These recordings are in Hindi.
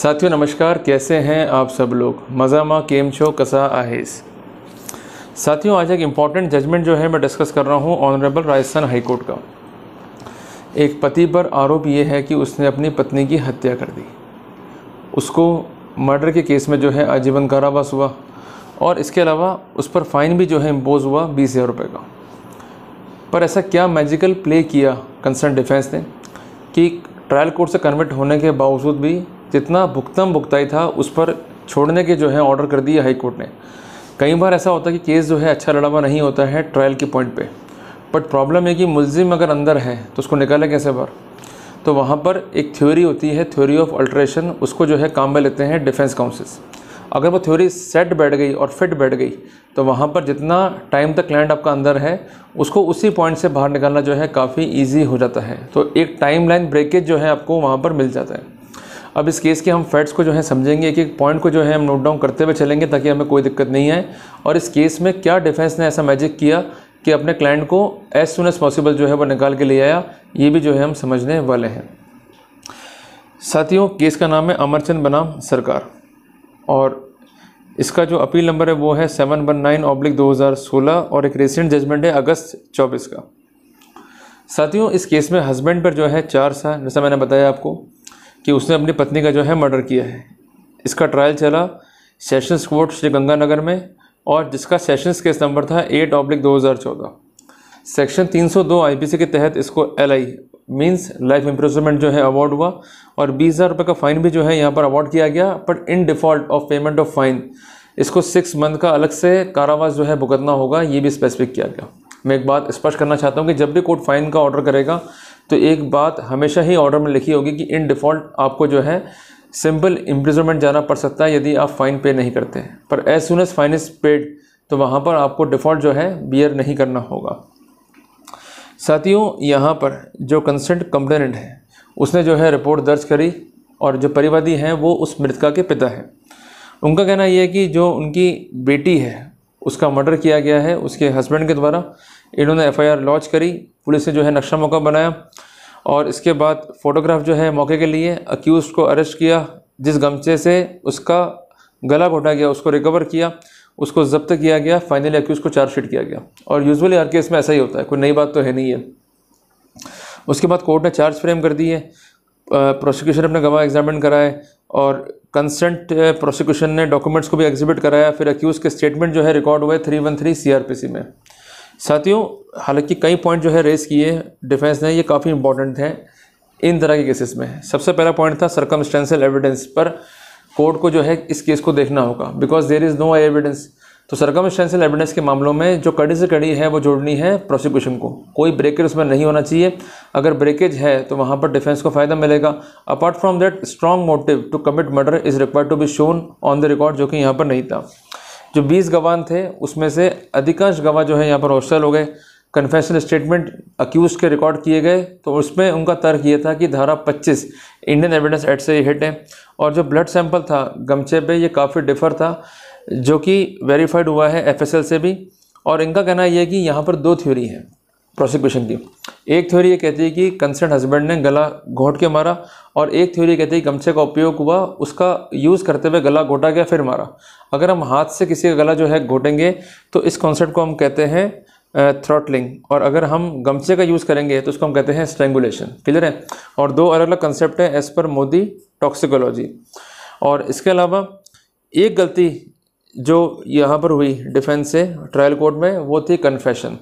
साथियों नमस्कार कैसे हैं आप सब लोग मजा माँ केम छो कसा आहेस साथियों आज एक इम्पॉर्टेंट जजमेंट जो है मैं डिस्कस कर रहा हूँ ऑनरेबल राजस्थान हाईकोर्ट का एक पति पर आरोप ये है कि उसने अपनी पत्नी की हत्या कर दी उसको मर्डर के केस में जो है आजीवन कारावास हुआ और इसके अलावा उस पर फ़ाइन भी जो है इम्पोज़ हुआ बीस हज़ार रुपये का पर ऐसा क्या मैजिकल प्ले किया कंसर्न डिफेंस ने कि ट्रायल कोर्ट से कन्वर्ट होने के बावजूद भी जितना भुगतम भुगताई था उस पर छोड़ने के जो है ऑर्डर कर दिए हाई कोर्ट ने कई बार ऐसा होता है कि केस जो है अच्छा लड़ा हुआ नहीं होता है ट्रायल के पॉइंट पे बट प्रॉब्लम है कि मुलजिम अगर अंदर है तो उसको निकालें कैसे बार तो वहाँ पर एक थ्योरी होती है थ्योरी ऑफ अल्ट्रेशन उसको जो है काम में लेते हैं डिफेंस काउंसिल्स अगर वो थ्योरी सेट बैठ गई और फिट बैठ गई तो वहाँ पर जितना टाइम तक क्लाइंट आपका अंदर है उसको उसी पॉइंट से बाहर निकालना जो है काफ़ी ईजी हो जाता है तो एक टाइम लाइन ब्रेकेज जो है आपको वहाँ पर मिल जाता है अब इस केस के हम फैक्ट्स को जो है समझेंगे एक एक पॉइंट को जो है हम नोट डाउन करते हुए चलेंगे ताकि हमें कोई दिक्कत नहीं आए और इस केस में क्या डिफेंस ने ऐसा मैजिक किया कि अपने क्लाइंट को एज सुन एज पॉसिबल जो है वो निकाल के ले आया ये भी जो है हम समझने वाले हैं साथियों केस का नाम है अमरचंद बनाम सरकार और इसका जो अपील नंबर है वो है सेवन वन नाइन ऑब्लिक दो हज़ार सोलह और एक रिसेंट जजमेंट है अगस्त चौबीस का साथियों इस केस में हस्बैंड पर जो है चार साल जैसा मैंने बताया आपको कि उसने अपनी पत्नी का जो है मर्डर किया है इसका ट्रायल चला सेशंस कोर्ट श्री गंगानगर में और जिसका सेशंस केस नंबर था एट ऑब्लिक दो हज़ार चौदह सेक्शन तीन सौ दो आई पी सी के तहत इसको L I means life improvement जो है अवार्ड हुआ और बीस हज़ार रुपये का फ़ाइन भी जो है यहाँ पर अवार्ड किया गया but in default of payment of fine इसको सिक्स मंथ का अलग से कारावास जो है भुगतना होगा ये भी स्पेसिफिक किया गया मैं एक बात स्पष्ट करना चाहता हूँ कि जब भी कोर्ट फ़ाइन का ऑर्डर करेगा तो एक बात हमेशा ही ऑर्डर में लिखी होगी कि इन डिफ़ॉल्ट आपको जो है सिंपल इम्प्रिजमेंट जाना पड़ सकता है यदि आप फ़ाइन पे नहीं करते पर as soon as fine is paid तो वहाँ पर आपको डिफ़ॉल्ट जो है बियर नहीं करना होगा साथियों यहाँ पर जो कंसेंट कंप्लेनेंट है उसने जो है रिपोर्ट दर्ज करी और जो परिवादी हैं वो उस मृतका के पिता हैं उनका कहना यह है कि जो उनकी बेटी है उसका मर्डर किया गया है उसके हस्बैंड के द्वारा इन्होंने एफआईआर लॉन्च करी पुलिस ने जो है नक्शा मौका बनाया और इसके बाद फ़ोटोग्राफ जो है मौके के लिए अक्यूज़ को अरेस्ट किया जिस गमचे से उसका गला घोटा गया उसको रिकवर किया उसको जब्त किया गया फाइनली अक्यूज़ को चार्जशीट किया गया और यूजुअली हर केस में ऐसा ही होता है कोई नई बात तो है नहीं है उसके बाद कोर्ट ने चार्ज फ्रेम कर दिए प्रोसिक्यूशन अपने गवाह एग्जामिन कराए और कंसेंट प्रोसिक्यूशन ने डॉक्यूमेंट्स को भी एग्जिबिट कराया फिर अक्यूज़ के स्टेटमेंट जो है रिकॉर्ड हुए थ्री वन थ्री सी में साथियों हालांकि कई पॉइंट जो है रेस किए डिफेंस ने ये काफ़ी इंपॉर्टेंट हैं इन तरह के केसेस में सबसे पहला पॉइंट था सरकमस्टेंशियल एविडेंस पर कोर्ट को जो है इस केस को देखना होगा because there is no eye evidence तो सरकमस्टेंशियल एविडेंस के मामलों में जो कड़ी से कड़ी है वो जोड़नी है प्रोसिक्यूशन को कोई ब्रेकेज उसमें नहीं होना चाहिए अगर ब्रेकेज है तो वहाँ पर डिफेंस को फ़ायदा मिलेगा apart from that strong motive to commit murder is required to be shown on the record जो कि यहाँ पर नहीं था जो 20 गवाह थे उसमें से अधिकांश गवाह जो है यहाँ पर हॉस्टल हो गए कन्फेशन स्टेटमेंट अक्यूज के रिकॉर्ड किए गए तो उसमें उनका तर्क ये था कि धारा 25 इंडियन एविडेंस एक्ट से हिट है और जो ब्लड सैंपल था गमछे पे ये काफ़ी डिफर था जो कि वेरीफाइड हुआ है एफएसएल से भी और इनका कहना यह है कि यहाँ पर दो थ्योरी हैं प्रोसिक्यूशन की एक थ्योरी ये कहती है कि कंसर्न हस्बैंड ने गला घोट के मारा और एक थ्योरी कहती है गमछे का उपयोग हुआ उसका यूज़ करते हुए गला घोटा गया फिर मारा अगर हम हाथ से किसी का गला जो है घोटेंगे तो इस कॉन्सेप्ट को हम कहते हैं थ्रॉटलिंग और अगर हम गमछे का यूज़ करेंगे तो उसको हम कहते हैं स्ट्रेंगुलेशन क्लियर है और दो अलग अलग कंसेप्ट हैं एज़ पर मोदी टॉक्सिकोलॉजी और इसके अलावा एक गलती जो यहाँ पर हुई डिफेंस से ट्रायल कोर्ट में वो थी कन्फेशन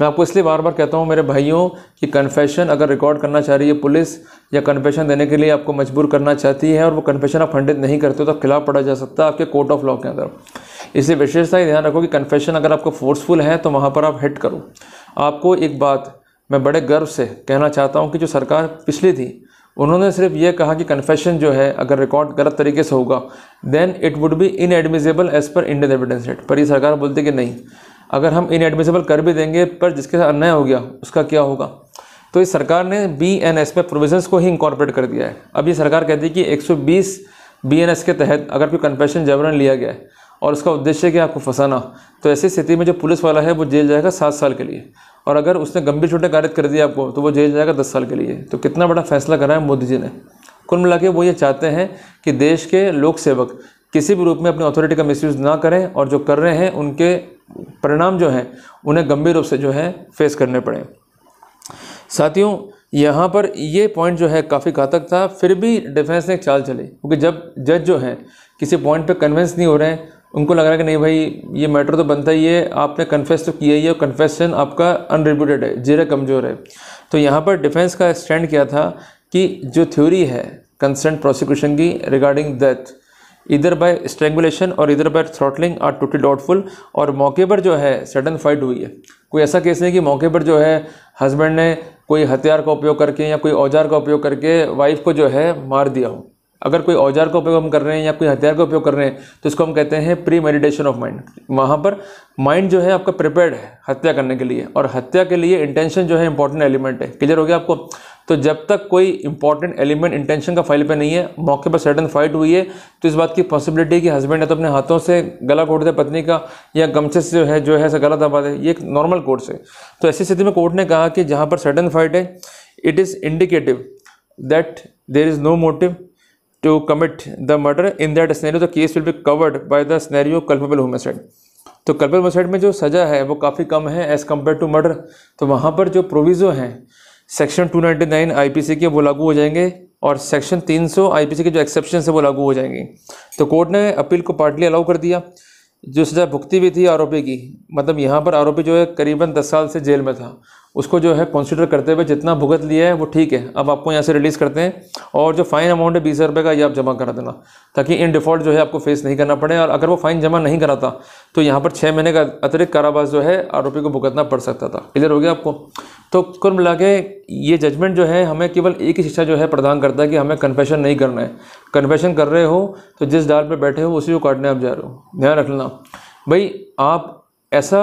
मैं आपको इसलिए बार बार कहता हूँ मेरे भाइयों कि कन्फेशन अगर रिकॉर्ड करना चाह रही है पुलिस या कन्फेशन देने के लिए आपको मजबूर करना चाहती है और वो कन्फेशन आप खंडित नहीं करते हो तो खिलाफ पड़ा जा सकता है आपके कोर्ट ऑफ लॉ के अंदर इसलिए विशेषता ही ध्यान रखो कि कन्फेशन अगर आपको फोर्सफुल है तो वहाँ पर आप हिट करो आपको एक बात मैं बड़े गर्व से कहना चाहता हूँ कि जो सरकार पिछली थी उन्होंने सिर्फ ये कहा कि कन्फेशन जो है अगर रिकॉर्ड गलत तरीके से होगा then it would be inadmissible as per Indian evidence act पर ये सरकार बोलती कि नहीं अगर हम इनएडमिसिबल कर भी देंगे पर जिसके साथ अन्याय हो गया उसका क्या होगा तो इस सरकार ने बी एन एस में प्रोविजन्स को ही इंकॉर्पोरेट कर दिया है अब ये सरकार कहती है कि 120 बी एन एस के तहत अगर कोई कन्फेशन जबरन लिया गया है और उसका उद्देश्य क्या आपको फंसाना तो ऐसी स्थिति में जो पुलिस वाला है वो जेल जाएगा सात साल के लिए और अगर उसने गंभीर छोटे कार्य कर दिया आपको तो वो जेल जाएगा दस साल के लिए तो कितना बड़ा फैसला करा है मोदी जी ने कुल मिला के वो ये चाहते हैं कि देश के लोक सेवक किसी भी रूप में अपनी अथॉरिटी का मिसयूज़ ना करें और जो कर रहे हैं उनके परिणाम जो हैं उन्हें गंभीर रूप से जो है फेस करने पड़े साथियों यहाँ पर ये पॉइंट जो है काफ़ी घातक था फिर भी डिफेंस ने एक चाल चली क्योंकि जब जज जो हैं किसी पॉइंट पे कन्विंस नहीं हो रहे हैं उनको लग रहा है कि नहीं भाई ये मैटर तो बनता ही है आपने कन्फेस तो किया ही है कन्फेशन आपका अनरिब्यूटेड है जीरे कमज़ोर है तो यहाँ पर डिफेंस का स्टैंड किया था कि जो थ्योरी है कंसेंट प्रोसिक्यूशन की रिगार्डिंग डेथ इधर बाय स्ट्रेंगुलेशन और इधर by throttling are totally doubtful और मौके पर जो है सडन फाइट हुई है कोई ऐसा केस नहीं कि मौके पर जो है हस्बैंड ने कोई हथियार का उपयोग करके या कोई औजार का उपयोग करके वाइफ को जो है मार दिया हो अगर कोई औजार का उपयोग हम कर रहे हैं या कोई हथियार का उपयोग कर रहे हैं तो इसको हम कहते हैं प्री मेडिटेशन ऑफ माइंड वहाँ पर माइंड जो है आपका प्रिपेयर्ड है हत्या करने के लिए और हत्या के लिए इंटेंशन जो है इंपॉर्टेंट एलिमेंट है क्लियर हो गया आपको तो जब तक कोई इंपॉर्टेंट एलिमेंट इंटेंशन का फाइल पे नहीं है मौके पर सडन फाइट हुई है तो इस बात की पॉसिबिलिटी कि हस्बैंड है तो अपने हाथों से गला कोट दे पत्नी का या गमछे से जो है जो है गला दबा दे ये एक नॉर्मल कोर्ट से तो ऐसी स्थिति में कोर्ट ने कहा कि जहाँ पर सडन फाइट है it is indicative that there is no motive to commit the murder in that scenario the case will be covered by the scenario culpable homicide तो कल्पेबल होमसाइड तो में जो सज़ा है वो काफ़ी कम है एज़ कम्पेयर टू मर्डर तो वहाँ पर जो प्रोविज़ो हैं सेक्शन 299 नाइन्टी के वो लागू हो जाएंगे और सेक्शन 300 सौ के जो एक्सेप्शन है वो लागू हो जाएंगे तो कोर्ट ने अपील को पार्टली अलाउ कर दिया जो सज़ा भुगती भी थी आरोपी की मतलब यहाँ पर आरोपी जो है करीबन दस साल से जेल में था उसको जो है कंसिडर करते हुए जितना भुगत लिया है वो ठीक है अब आपको यहाँ से रिलीज़ करते हैं और जो फ़ाइन अमाउंट है बीस हज़ार रुपये का ये आप जमा करा देना ताकि इन डिफ़ॉल्ट जो है आपको फेस नहीं करना पड़े और अगर वो फ़ाइन जमा नहीं कराता तो यहाँ पर छः महीने का अतिरिक्त कारावास जो है आरोपी को भुगतना पड़ सकता था क्लियर हो गया आपको तो कुल मिला के ये जजमेंट जो है हमें केवल एक ही शिक्षा जो है प्रदान करता है कि हमें कन्फेशन नहीं करना है कन्फेशन कर रहे हो तो जिस डाल पर बैठे हो उसी को काटने आप जा रहे हो ध्यान रखना भाई आप ऐसा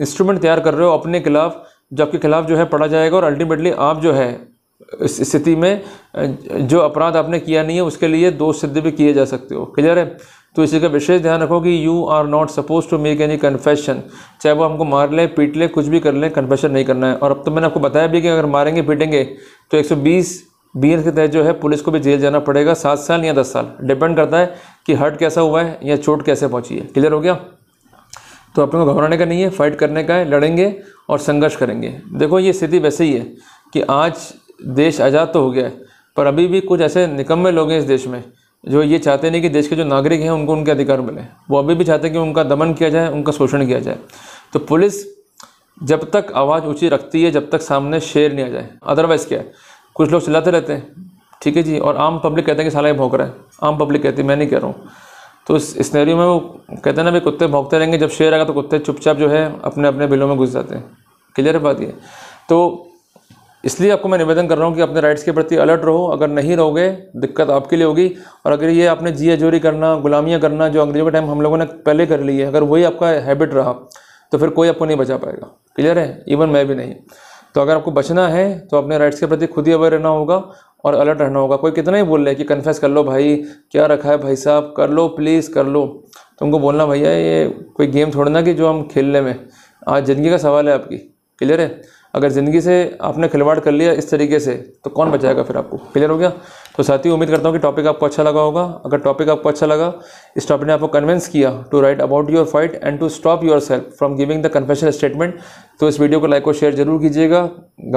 इंस्ट्रूमेंट तैयार कर रहे हो अपने खिलाफ़ जो आपके खिलाफ़ जो है पढ़ा जाएगा और अल्टीमेटली आप जो है इस स्थिति में जो अपराध आपने किया नहीं है उसके लिए दो सिद्ध भी किए जा सकते हो क्लियर है तो इसी का विशेष ध्यान रखो कि you are not suppose to make any confession चाहे वो हमको मार लें पीट लें कुछ भी कर लें कन्फेशन नहीं करना है और अब तो मैंने आपको बताया भी कि अगर मारेंगे पीटेंगे तो 120 बीएस के तहत जो है पुलिस को भी जेल जाना पड़ेगा सात साल या दस साल डिपेंड करता है कि हर्ट कैसा हुआ है या चोट कैसे पहुँची है क्लियर हो गया तो अपने को घबराने का नहीं है फाइट करने का है लड़ेंगे और संघर्ष करेंगे देखो ये स्थिति वैसे ही है कि आज देश आज़ाद तो हो गया है पर अभी भी कुछ ऐसे निकम्मे लोग हैं इस देश में जो ये चाहते नहीं कि देश के जो नागरिक हैं उनको उनके अधिकार मिले वो अभी भी चाहते हैं कि उनका दमन किया जाए उनका शोषण किया जाए तो पुलिस जब तक आवाज़ ऊँची रखती है जब तक सामने शेर नहीं आ जाए अदरवाइज़ क्या है कुछ लोग चिल्लाते रहते हैं ठीक है जी और आम पब्लिक कहते हैं कि साला ये रहा है आम पब्लिक कहती है मैं नहीं कह रहा हूँ तो इस स्नेरियो में वो कहते हैं ना भाई कुत्ते भोंकते रहेंगे जब शेर आएगा तो कुत्ते चुपचाप जो है अपने अपने बिलों में घुस जाते हैं क्लियर है बात ये तो इसलिए आपको मैं निवेदन कर रहा हूँ कि अपने राइट्स के प्रति अलर्ट रहो अगर नहीं रहोगे दिक्कत आपके लिए होगी और अगर ये आपने जिया जोरी करना गुलामियाँ करना जो अंग्रेजों के टाइम हम लोगों ने पहले कर ली है अगर वही आपका हैबिट रहा तो फिर कोई आपको नहीं बचा पाएगा क्लियर है इवन मैं भी नहीं तो अगर आपको बचना है तो अपने राइट्स के प्रति खुद ही अवेयर रहना होगा और अलर्ट रहना होगा कोई कितना ही बोल रहे कि कन्फेस कर लो भाई क्या रखा है भाई साहब कर लो प्लीज़ कर लो तुमको बोलना भैया ये कोई गेम छोड़ना कि जो हम खेलने में आज ज़िंदगी का सवाल है आपकी क्लियर है अगर ज़िंदगी से आपने खिलवाड़ कर लिया इस तरीके से तो कौन बचाएगा फिर आपको क्लियर हो गया तो साथ ही उम्मीद करता हूँ कि टॉपिक आपको अच्छा लगा होगा अगर टॉपिक आपको अच्छा लगा इस टॉपिक ने आपको कन्विंस किया to write about your fight and to stop yourself from giving the confessional statement तो इस वीडियो को लाइक और शेयर जरूर कीजिएगा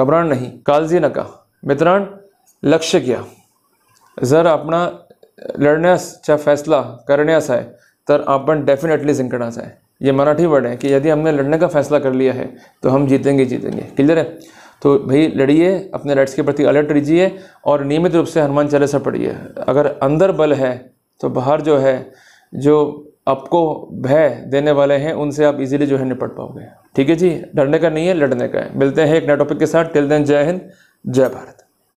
घबरान नहीं कालजी नका मित्रान लक्ष्य घ्या जर अपना लड़नेस चाहे फैसला करने है तो आपण डेफिनेटली जिंकना है ये मराठी वर्ड है कि यदि हमने लड़ने का फैसला कर लिया है तो हम जीतेंगे जीतेंगे क्लियर है तो भाई लड़िए अपने राइट्स के प्रति अलर्ट रहिए और नियमित रूप से हनुमान चालीसा पढ़िए अगर अंदर बल है तो बाहर जो है जो आपको भय देने वाले हैं उनसे आप इजीली जो है निपट पाओगे ठीक है जी डरने का नहीं है लड़ने का है मिलते हैं एक नए टॉपिक के साथ टिल देन जय हिंद जय भारत